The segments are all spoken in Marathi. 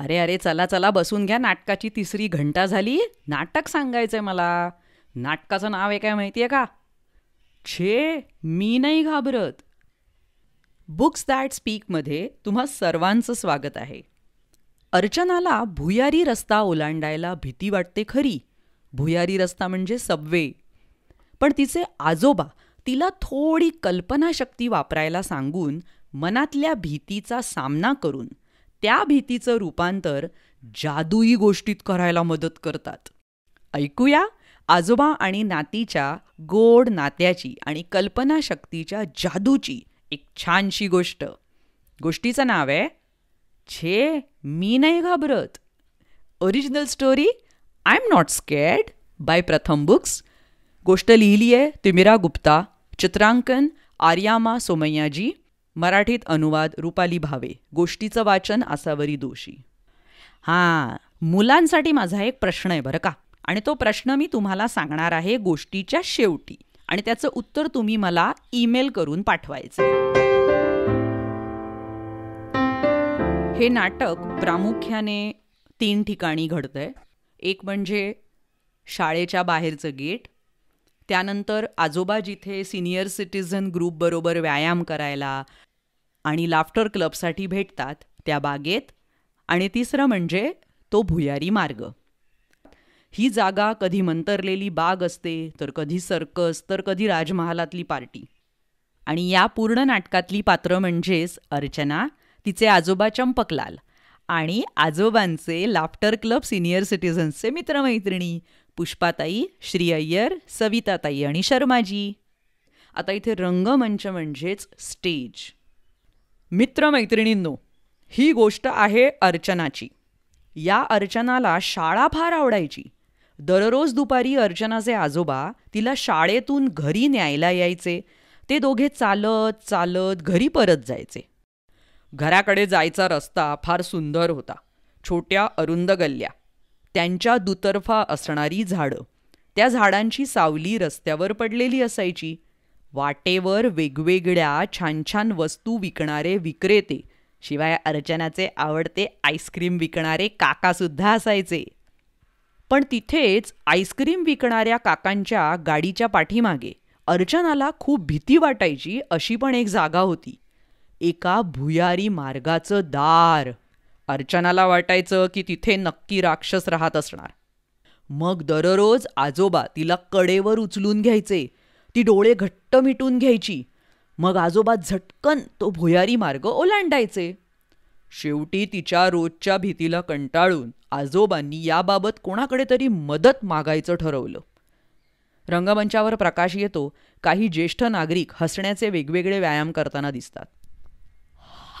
अरे अरे चला चला बसून घ्या नाटकाची तिसरी घंटा झाली नाटक सांगायचंय मला नाटकाचं नाव आहे काय माहिती आहे का छे मी नाही घाबरत बुक्स दॅट स्पीकमध्ये तुम्हा सर्वांचं स्वागत आहे अर्चनाला भुयारी रस्ता ओलांडायला भीती वाटते खरी भुयारी रस्ता म्हणजे सबवे पण तिचे आजोबा तिला थोडी कल्पनाशक्ती वापरायला सांगून मनातल्या भीतीचा सामना करून त्या भीतीचं रूपांतर जादूई गोष्टीत करायला मदत करतात ऐकूया आजोबा आणि नातीच्या गोड नात्याची आणि कल्पनाशक्तीच्या जादूची एक छानशी गोष्ट गोष्टीचं नाव आहे छे मी नाही घाबरत original story I am not scared by Pratham books गोष्ट लिहिली आहे तिमिरा गुप्ता चित्रांकन आर्यामा सोमय्याजी मराठीत अनुवाद रुपाली भावे गोष्टीचं वाचन असावरी दोषी हां मुलांसाठी माझा एक प्रश्न आहे बरं का आणि तो प्रश्न मी तुम्हाला सांगणार आहे गोष्टीच्या शेवटी आणि त्याचं उत्तर तुम्ही मला ईमेल करून पाठवायचं हे नाटक प्रामुख्याने तीन ठिकाणी घडतंय एक म्हणजे शाळेच्या बाहेरचं गेट त्यानंतर आजोबा जिथे सिनियर सिटीझन बरोबर व्यायाम करायला आणि लाफ्टर क्लबसाठी भेटतात त्या बागेत आणि तिसरं म्हणजे तो भुयारी मार्ग ही जागा कधी मंतरलेली बाग असते तर कधी सर्कस तर कधी राजमहालातली पार्टी आणि या पूर्ण नाटकातली पात्र म्हणजेच अर्चना तिचे आजोबा चंपकलाल आणि आजोबांचे लाफ्टर क्लब सिनियर सिटिझन्सचे मित्रमैत्रिणी पुष्पाताई श्री अय्यर सविताताई आणि शर्माजी आता इथे रंगमंच म्हणजेच स्टेज मित्रमैत्रिणींनो ही गोष्ट आहे अर्चनाची या अर्चनाला शाळा फार आवडायची दररोज दुपारी अर्चनाचे आजोबा तिला शाळेतून घरी न्यायला यायचे ते दोघे चालत चालत घरी परत जायचे घराकडे जायचा रस्ता फार सुंदर होता छोट्या अरुंद गल्ल्या त्यांच्या दुतर्फा असणारी झाडं त्या झाडांची सावली रस्त्यावर पडलेली असायची वाटेवर वेगवेगळ्या छान छान वस्तू विकणारे विक्रेते शिवाय अर्चनाचे आवडते आईस्क्रीम विकणारे काकासुद्धा असायचे पण तिथेच आईस्क्रीम विकणाऱ्या काकांच्या गाडीच्या पाठीमागे अर्चनाला खूप भीती वाटायची अशी पण एक जागा होती एका भुयारी मार्गाचं दार अर्चनाला वाटायचं की तिथे नक्की राक्षस राहत असणार मग दररोज आजोबा तिला कडेवर उचलून घ्यायचे ती डोळे घट्ट मिटून घ्यायची मग आजोबा झटकन तो भुयारी मार्ग ओलांडायचे शेवटी तिच्या रोजच्या भीतीला कंटाळून आजोबांनी याबाबत कोणाकडे तरी मदत मागायचं ठरवलं रंगमंचावर प्रकाश येतो काही ज्येष्ठ नागरिक हसण्याचे वेगवेगळे व्यायाम करताना दिसतात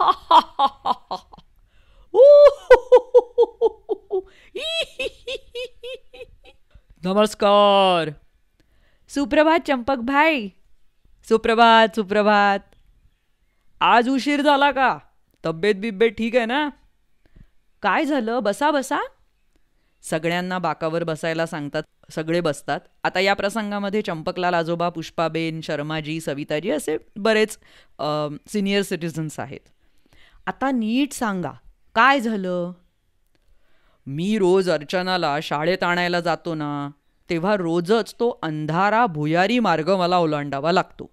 नमस्कार सुप्रभात चंपक भाई सुप्रभात सुप्रभात आज उशीर झाला का तब्येत बिब्येत ठीक आहे ना काय झालं बसा बसा सगळ्यांना बाकावर बसायला सांगतात सगळे बसतात आता या प्रसंगामध्ये चंपकलाल आजोबा पुष्पाबेन शर्माजी सविताजी असे बरेच सिनियर सिटिझन्स आहेत आता नीट सांगा काय झालं मी रोज अर्चनाला शाळेत आणायला जातो ना तेव्हा रोजच तो अंधारा भुयारी मार्ग मला ओलांडावा लागतो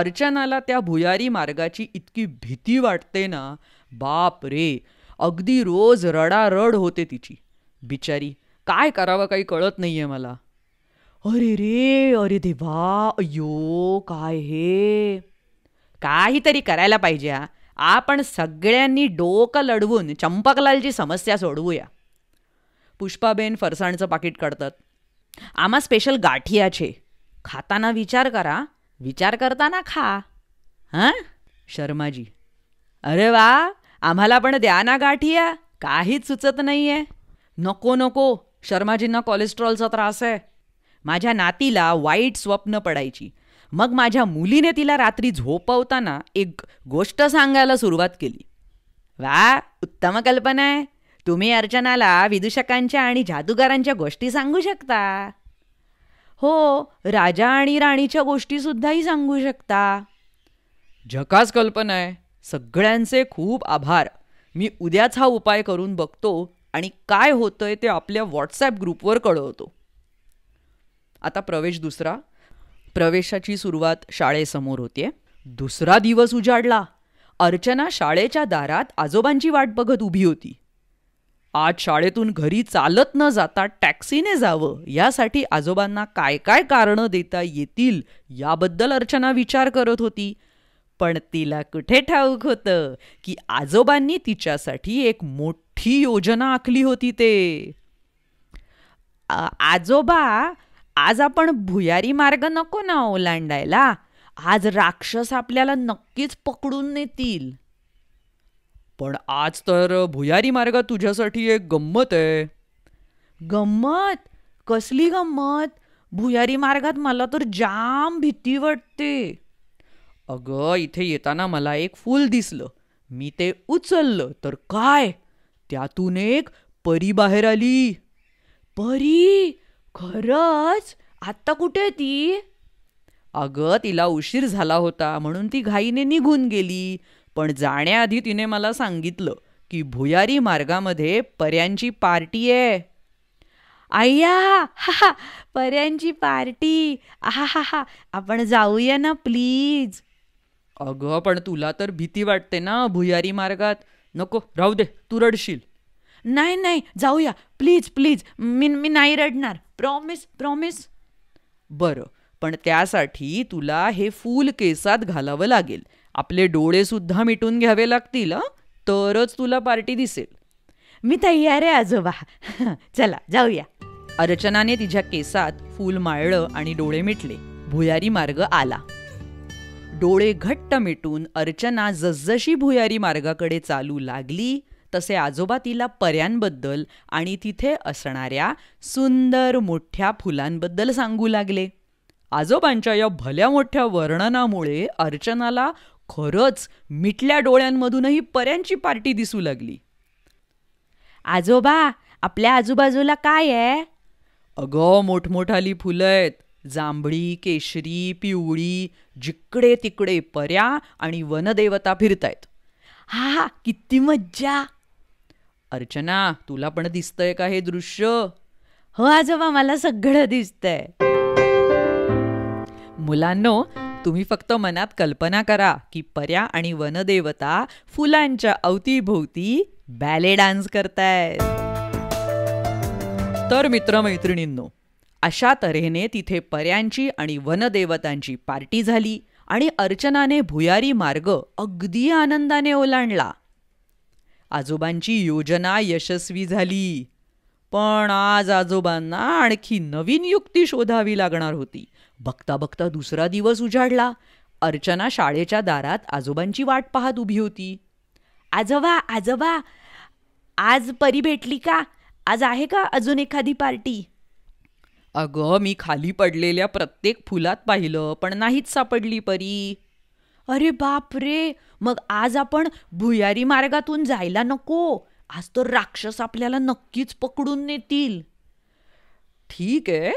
अर्चनाला त्या भुयारी मार्गाची इतकी भीती वाटते ना बाप रे अगदी रोज रडारड होते तिची बिचारी काय करावं काही कळत नाहीये मला अरे रे अरे देवा अयो काय हे काहीतरी करायला पाहिजे आपण सगळ्यांनी डोकं लढवून चंपकलालची समस्या सोडवूया पुष्पाबेन फरसाणचं पाकिट काढतात आम्हा स्पेशल गाठियाचे खाताना विचार करा विचार करताना खा हां शर्माजी अरे वा आम्हाला पण द्या ना गाठिया काहीच सुचत नाही आहे नको नको शर्माजींना कोलेस्ट्रॉलचा त्रास आहे माझ्या नातीला वाईट स्वप्न पडायची मग माझ्या मुलीने तिला रात्री झोपवताना एक गोष्ट सांगायला सुरुवात केली वा उत्तम कल्पना आहे तुम्ही अर्चनाला विदूषकांच्या आणि जादूगारांच्या गोष्टी सांगू शकता हो राजा आणि राणीच्या गोष्टीसुद्धाही सांगू शकता झकास कल्पना आहे सगळ्यांचे खूप आभार मी उद्याच हा उपाय करून बघतो आणि काय होतंय ते आपल्या व्हॉट्सॲप ग्रुपवर कळवतो आता प्रवेश दुसरा प्रवेशाची सुरुवात शाळेसमोर होतीये दुसरा दिवस उजाडला अर्चना शाळेच्या दारात आजोबांची वाट बघत उभी होती आज शाळेतून घरी चालत न जाता टॅक्सीने जावं यासाठी आजोबांना काय काय कारण देता येतील याबद्दल अर्चना विचार करत होती पण तिला कुठे ठाऊक होतं की आजोबांनी तिच्यासाठी एक मोठी योजना आखली होती ते आजोबा आज आपण भुयारी मार्ग नको ना हो ओलांडायला आज राक्षस आपल्याला नक्कीच पकडून नेतील पण आज तर भुयारी मार्ग तुझ्यासाठी एक गंमत आहे गंमत कसली गंमत भुयारी मार्गात मला तर जाम भीती वाटते अगं इथे येताना मला एक फूल दिसलं मी ते उचललं तर काय त्यातून एक परी बाहेर आली परी खरंच आत्ता कुठे ती अगं तिला उशीर झाला होता म्हणून ती घाईने निघून गेली पण जाण्याआधी तिने मला सांगितलं की भुयारी मार्गामध्ये पर्यांची पार्टी आहे आय्या पर्यांची पार्टी हा हा हा आपण जाऊया ना प्लीज अग पण तुला तर भीती वाटते ना भुयारी मार्गात नको राहू दे तू रडशील नाही नाही जाऊया प्लीज प्लीज मी मी नाही रडणार प्रॉमिस प्रॉमिस बरं पण त्यासाठी तुला हे फूल केसात घालावं लागेल आपले डोळेसुद्धा मिटून घ्यावे लागतील तरच तुला पार्टी दिसेल मी तयार आहे आजोबा चला जाऊया अर्चनाने तिच्या केसात फूल माळलं आणि डोळे मिटले भुयारी मार्ग आला डोळे घट्ट मिटून अर्चना जसजशी भुयारी मार्गाकडे चालू लागली तसे आजोबा तिला पर्यांबद्दल आणि तिथे असणाऱ्या सुंदर मोठ्या फुलांबद्दल सांगू लागले आजोबांच्या या भल्या मोठ्या वर्णनामुळे अर्चनाला खरंच मिटल्या डोळ्यांमधूनही पर्यांची पार्टी दिसू लागली आजोबा आपल्या आजूबाजूला काय आहे अगं मोठमोठाली फुलं आहेत जांभळी केशरी पिवळी जिकडे तिकडे पर्या आणि वनदेवता फिरतायत हा हा किती मज्जा अर्चना तुला पण दिसतंय का हे दृश्य हो आजोबा मला सगळं दिसतंय मुलांनो तुम्ही फक्त मनात कल्पना करा की पर्या आणि वनदेवता फुलांच्या अवतीभोवती बॅले डान्स करतायत तर मित्रमैत्रिणींनो अशा तऱ्हेने तिथे पर्यांची आणि वनदेवतांची पार्टी झाली आणि अर्चनाने भुयारी मार्ग अगदी आनंदाने ओलांडला आजोबांची योजना यशस्वी झाली पण आज आजोबांना आणखी नवीन युक्ती शोधावी लागणार होती बघता बघता दुसरा दिवस उजाडला अर्चना शाळेच्या दारात आजोबांची वाट पाहत उभी होती आजोबा आजोबा आज परी भेटली का आज आहे का अजून एखादी पार्टी अगं मी खाली पडलेल्या प्रत्येक फुलात पाहिलं पण नाहीच सापडली परी अरे बाप रे मग आज आपण भुयारी मार्गातून जायला नको आज तर राक्षस आपल्याला नक्कीच पकडून नेतील ठीक आहे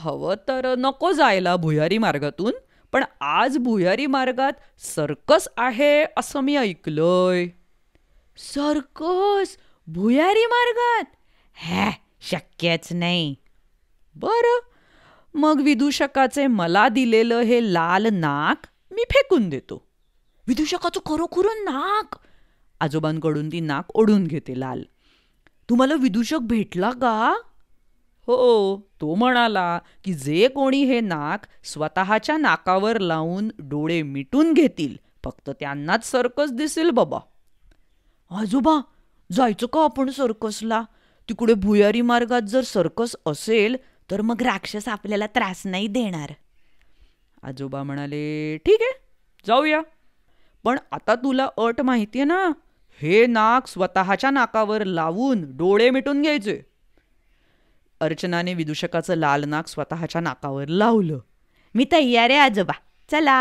हवं तर नको जायला भुयारी मार्गातून पण आज भुयारी मार्गात सर्कस आहे असं मी ऐकलंय सर्कस भुयारी मार्गात हॅ शक्यच नाही बरं मग विदूषकाचे मला दिलेलं हे लाल नाक मी फेकून देतो विदूषकाचं खरोखरून नाक आजोबांकडून ती नाक ओढून घेते लाल तुम्हाला विदूषक भेटला का हो, हो तो म्हणाला की जे कोणी हे नाक स्वतःच्या नाकावर लावून डोळे मिटून घेतील फक्त त्यांनाच सर्कस दिसेल बाबा आजोबा जायचं का आपण सर्कसला तिकडे भुयारी मार्गात जर सर्कस असेल तर मग राक्षस आपल्याला त्रास नाही देणार आजोबा म्हणाले ठीक आहे जाऊया पण आता तुला अट माहितीये ना हे नाक स्वतःच्या नाकावर लावून डोळे मिटून घ्यायचे अर्चनाने विदूषकाचं लाल नाक स्वतःच्या नाकावर लावलं मी तयार आहे आजोबा चला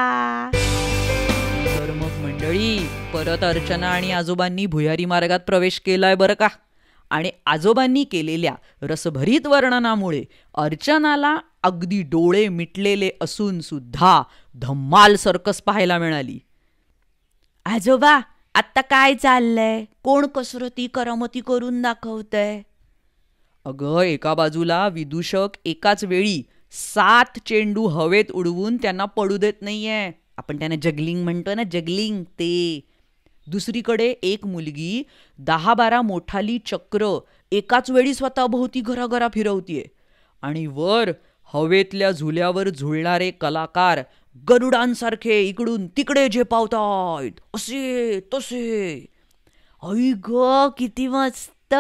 तर मग मंडळी परत अर्चना आणि आजोबांनी भुयारी मार्गात प्रवेश केलाय बरं का आणि आजोबांनी केलेल्या रसभरीत वर्णनामुळे अर्चनाला अगदी डोळे मिटलेले असून सुद्धा धम्माल सर्कस पाहायला मिळाली आजोबा आता काय चाललंय कोण कसरती करमती करून दाखवतंय अगं एका बाजूला विदूषक एकाच वेळी सात चेंडू हवेत उडवून त्यांना पडू देत नाहीये आपण त्यांना जगलिंग म्हणतो ना जगलिंग ते दुसरीकडे एक मुलगी दहा बारा मोठाली चक्र एकाच वेळी स्वतःभोवती घराघरा फिरवतीये आणि वर हवेतल्या झुल्यावर झुळणारे कलाकार गरुडांसारखे इकडून तिकडे झेपावतायत असे तसे अई ग किती मस्त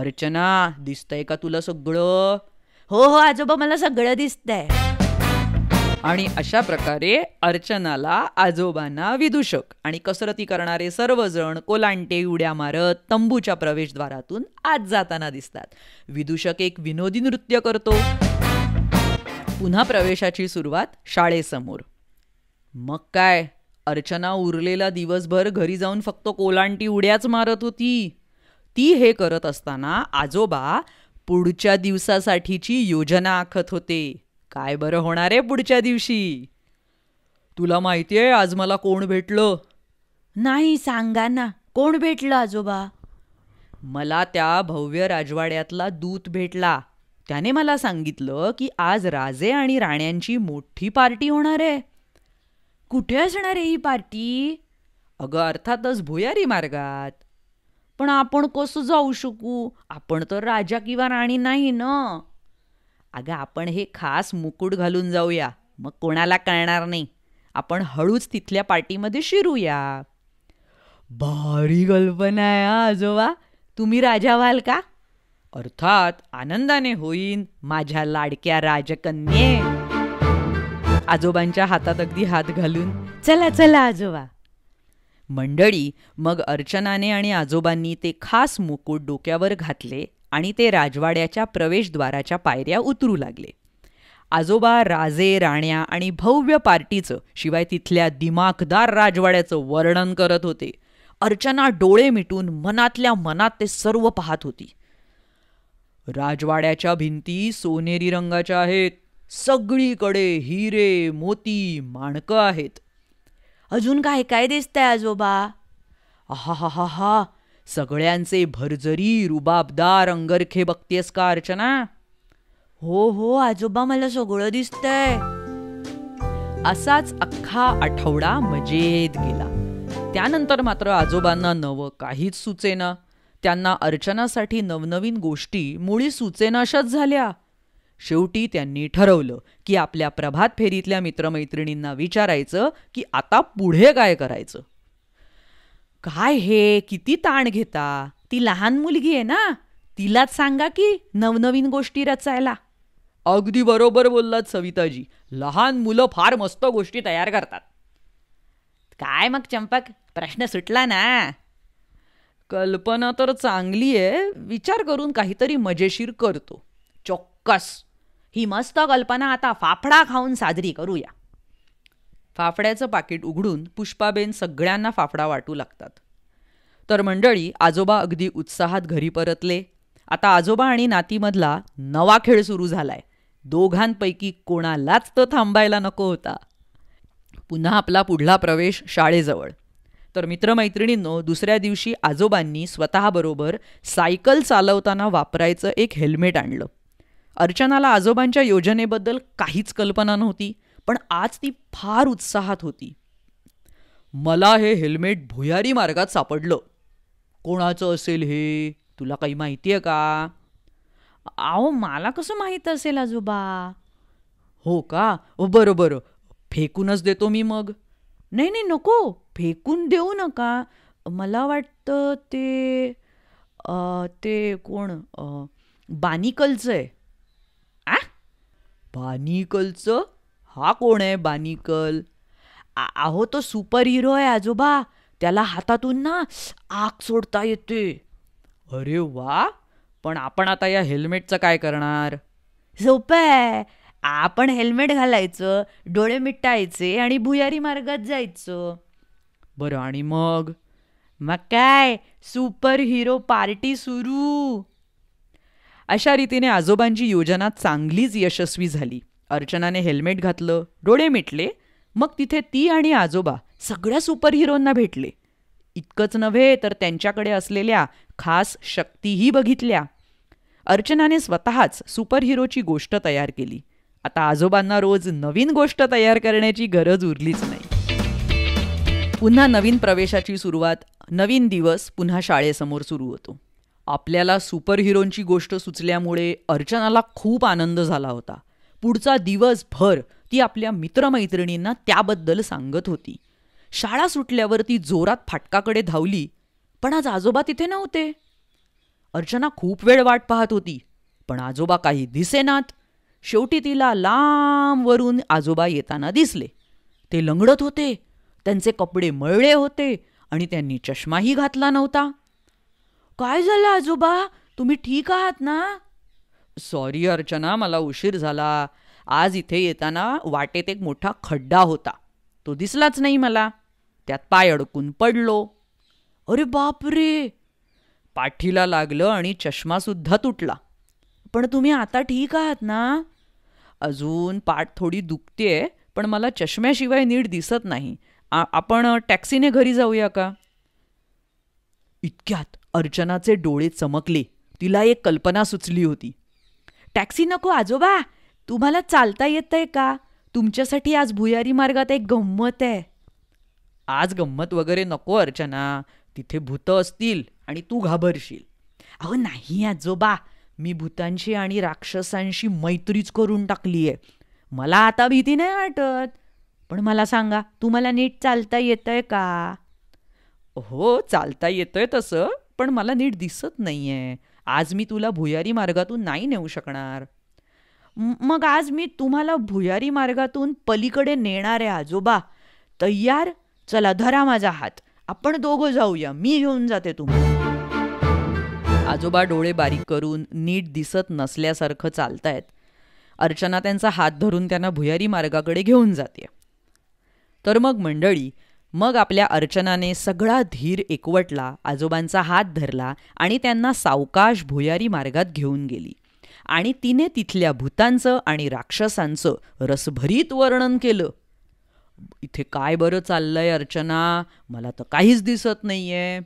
अर्चना दिसतंय का तुला सगळं हो हो आजोबा मला सगळं दिसतंय आणि अशा प्रकारे अर्चनाला आजोबांना विदूषक आणि कसरती करणारे सर्वजण कोलांटे उड्या मारत तंबूच्या प्रवेशद्वारातून आत जाताना दिसतात विदूषक एक विनोदी नृत्य करतो पुन्हा प्रवेशाची सुरुवात शाळेसमोर मग काय अर्चना उरलेला दिवसभर घरी जाऊन फक्त कोलांटी उड्याच मारत होती ती हे करत असताना आजोबा पुढच्या दिवसासाठीची योजना आखत होते काय बरं होणार आहे पुढच्या दिवशी तुला माहिती आहे आज मला कोण भेटलं नाही सांगा ना कोण भेटलं आजोबा मला त्या भव्य राजवाड्यातला दूत भेटला त्याने मला सांगितलं की आज राजे आणि राण्यांची मोठी पार्टी होणार आहे कुठे असणार आहे ही पार्टी अगं अर्थातच भुयारी मार्गात पण आपण कसं जाऊ शकू आपण तर राजा किंवा राणी नाही ना अगं आपण हे खास मुकुट घालून जाऊया मग कोणाला कळणार नाही आपण हळूच तिथल्या पार्टीमध्ये शिरूया भारी कल्पना आहे आजोबा तुम्ही राजा व्हाल का अर्थात आनंदाने होईन माझ्या लाडक्या राजकन्ये आजोबांच्या हातात अगदी हात घालून चला चला आजोबा मंडळी मग अर्चनाने आणि आजोबांनी ते खास मुकुट डोक्यावर घातले आणि ते राजवाड्याच्या प्रवेशद्वाराच्या पायऱ्या उतरू लागले आजोबा राजे राण्या आणि भव्य पार्टीचं शिवाय तिथल्या दिमाखदार राजवाड्याचं वर्णन करत होते अर्चना डोळे मिटून मनातल्या मनात ते सर्व पाहत होती राजवाड्याच्या भिंती सोनेरी रंगाच्या आहेत सगळीकडे हिरे मोती माणकं आहेत अजून काय काय दिसतंय आजोबा हा हा हा सगळ्यांचे भरजरी रुबाबदार अंगरखे बघतेस का अर्चना हो हो आजोबा मला सगळं दिसतंय असाच अख्खा आठवडा मजेत गेला त्यानंतर मात्र आजोबांना नवं काहीच सुचेना त्यांना अर्चनासाठी नवनवीन गोष्टी मुळी सुचेनाशाच झाल्या शेवटी त्यांनी ठरवलं की आपल्या प्रभात फेरीतल्या मित्रमैत्रिणींना विचारायचं की आता पुढे काय करायचं काय हे किती ताण घेता ती लहान मुलगी आहे ना तिलाच सांगा की नवनवीन गोष्टी रचायला अगदी बरोबर बोललात सविताजी लहान मुलं फार मस्त गोष्टी तयार करतात काय मग चंपक प्रश्न सुटला ना कल्पना तर चांगली आहे विचार करून काहीतरी मजेशीर करतो चोक्कस ही मस्त कल्पना आता फाफडा खाऊन साजरी करूया फाफड्याचं पाकिट उघडून पुष्पाबेन सगळ्यांना फाफडा वाटू लागतात तर मंडळी आजोबा अगदी उत्साहात घरी परतले आता आजोबा आणि नातीमधला नवा खेळ सुरू झालाय दोघांपैकी कोणालाच तो थांबायला नको होता पुन्हा आपला पुढला प्रवेश शाळेजवळ तर मित्रमैत्रिणींनो दुसऱ्या दिवशी आजोबांनी स्वतःबरोबर सायकल चालवताना वापरायचं एक हेल्मेट आणलं अर्चनाला आजोबांच्या योजनेबद्दल काहीच कल्पना नव्हती पण आज ती फार उत्साहात होती मला हे हेल्मेट भुयारी मार्गात सापडलं कोणाचं असेल हे तुला काही माहिती आहे का अहो मला कसं माहीत असेल आजोबा हो का बरोबर फेकूनच देतो मी मग नाही नाही नको फेकून देऊ नका मला वाटतं ते ते कोण बानिकलचं आहे आ बानिकलचं हा कोण आहे बानिकल आहो तो सुपर हिरो आहे आजोबा त्याला हातातून ना आग सोडता येते अरे वा पण आपण आता या हेल्मेटचं काय करणार सोपं आहे आपण हेल्मेट घालायचं डोळे मिटायचे आणि भुयारी मार्गात जायचं बरं आणि मग मग काय सुपर हिरो पार्टी सुरू अशा रीतीने आजोबांची योजना चांगलीच यशस्वी झाली अर्चनाने हेल्मेट घातलं डोळे मिटले मग तिथे ती आणि आजोबा सगळ्या सुपर हिरोंना भेटले इतकंच नव्हे तर त्यांच्याकडे असलेल्या खास शक्तीही बघितल्या अर्चनाने स्वतःच सुपरहिरोची गोष्ट तयार केली आता आजोबांना रोज नवीन गोष्ट तयार करण्याची गरज उरलीच नाही पुन्हा नवीन प्रवेशाची सुरुवात नवीन दिवस पुन्हा शाळेसमोर सुरू होतो आपल्याला सुपरहिरोंची गोष्ट सुचल्यामुळे अर्चनाला खूप आनंद झाला होता पुढचा दिवसभर ती आपल्या मित्रमैत्रिणींना त्याबद्दल सांगत होती शाळा सुटल्यावर ती जोरात फाटकाकडे धावली पण आज आजोबा तिथे नव्हते अर्चना खूप वेळ वाट पाहत होती पण आजोबा काही दिसेनात शेवटी तिला लांबवरून आजोबा येताना दिसले ते लंगडत होते त्यांचे कपडे मळले होते आणि त्यांनी चष्माही घातला नव्हता काय झालं आजोबा तुम्ही ठीक आहात ना सॉरी अर्चना मला उशीर झाला आज इथे येताना वाटेत एक मोठा खड्डा होता तो दिसलाच नाही मला त्यात पाय अडकून पडलो अरे बाप रे पाठीला लागलं आणि चष्मासुद्धा तुटला पण तुम्ही आता ठीक आहात ना अजून पाठ थोडी दुखतेय पण मला चष्म्याशिवाय नीट दिसत नाही आपण टॅक्सीने घरी जाऊया का इतक्यात अर्चनाचे डोळे चमकले तिला एक कल्पना सुचली होती टॅक्सी नको आजोबा तुम्हाला चालता येत आहे का तुमच्यासाठी आज भुयारी मार्गात एक गंमत आहे आज गंमत वगैरे नको अर्चना तिथे भूतं असतील आणि तू घाबरशील अहो नाही आजोबा मी भूतांशी आणि राक्षसांशी मैत्रीच करून टाकली आहे मला आता भीती नाही वाटत पण मला सांगा तुम्हाला नीट चालता येतंय का हो चालता येतंय तसं पण मला नीट दिसत नाहीये आज मी तुला भुयारी मार्गातून नाही नेऊ शकणार मग आज मी तुम्हाला भुयारी मार्गातून पलीकडे आहे आजोबा तयार चला धरा माझा हात आपण दोघं जाऊया मी घेऊन जाते तुम्हाला आजोबा डोळे बारीक करून नीट दिसत नसल्यासारखं चालतायत अर्चना त्यांचा हात धरून त्यांना भुयारी मार्गाकडे घेऊन जाते तर मग मंडळी मग आपल्या अर्चनाने सगळा धीर एकवटला आजोबांचा हात धरला आणि त्यांना सावकाश भुयारी मार्गात घेऊन गेली आणि तिने तिथल्या भूतांचं आणि राक्षसांचं रसभरीत वर्णन केलं इथे काय बरं चाललंय अर्चना मला तर काहीच दिसत नाहीये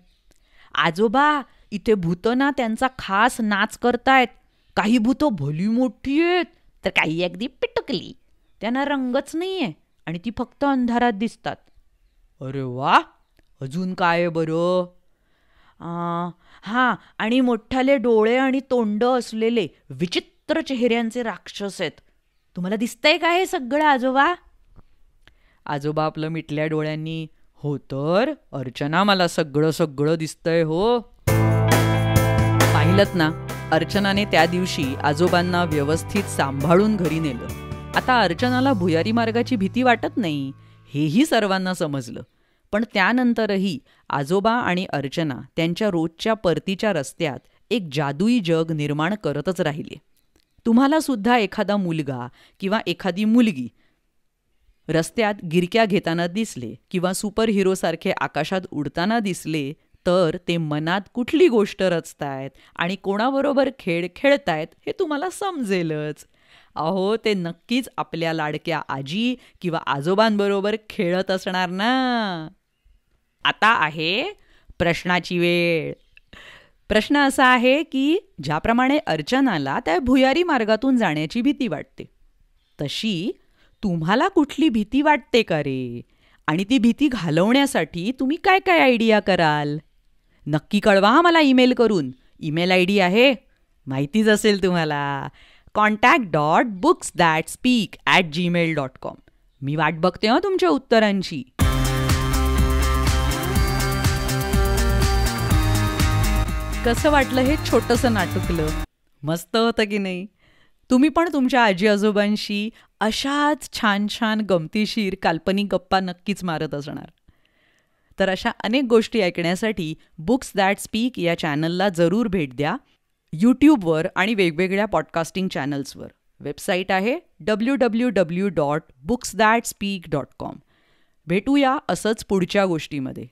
आजोबा इथे भूतना त्यांचा खास नाच करतायत काही भूतं भली मोठी आहेत तर काही अगदी पिटकली त्यांना रंगच नाहीये आणि ती फक्त अंधारात दिसतात अरे वा अजून काय बरं हा आणि मोठ्याले डोळे आणि तोंड असलेले विचित्र चेहऱ्यांचे राक्षस आहेत तुम्हाला दिसतंय काय हे सगळं आजोबा आजोबा आपलं मिटल्या डोळ्यांनी हो तर अर्चना मला सगळं सगळं दिसतंय हो पाहिलं ना अर्चनाने त्या दिवशी आजोबांना व्यवस्थित सांभाळून घरी नेलं आता अर्चनाला भुयारी मार्गाची भीती वाटत नाही हेही सर्वांना समजलं पण त्यानंतरही आजोबा आणि अर्चना त्यांच्या रोजच्या परतीच्या रस्त्यात एक जादुई जग निर्माण करतच राहिले तुम्हाला सुद्धा एखादा मुलगा किंवा एखादी मुलगी रस्त्यात गिरक्या घेताना दिसले किंवा सुपरहिरोसारखे आकाशात उडताना दिसले तर ते मनात कुठली गोष्ट रचतायत आणि कोणाबरोबर खेळ खेळतायत हे तुम्हाला समजेलच अहो ते नक्कीच आपल्या लाडक्या आजी किंवा आजोबांबरोबर खेळत असणार ना आता आहे प्रश्नाची वेळ प्रश्न असा आहे की ज्याप्रमाणे अर्चनाला त्या भुयारी मार्गातून जाण्याची भीती वाटते तशी तुम्हाला कुठली भीती वाटते का रे आणि ती भीती घालवण्यासाठी तुम्ही काय काय आयडिया कराल नक्की कळवा मला ईमेल करून ईमेल आय डी आहे माहितीच असेल तुम्हाला contact dot books that speak at Gmail dot com मी वाट बघते तुमच्या उत्तरांची कसं वाटलं हे छोटंसं नाटकलं मस्त होतं की नाही तुम्ही पण तुमच्या आजी आजोबांशी अशाच छान छान गमतीशीर काल्पनिक गप्पा नक्कीच मारत असणार तर अशा अनेक गोष्टी ऐकण्यासाठी बुक्स दॅट स्पीक या चॅनलला जरूर भेट द्या यूट्यूबवर आणि वेगवेगळ्या पॉडकास्टिंग चॅनल्सवर वेबसाईट आहे W W W dot books that speak dot com भेटूया असंच पुढच्या गोष्टीमध्ये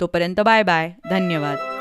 तोपर्यंत बाय बाय धन्यवाद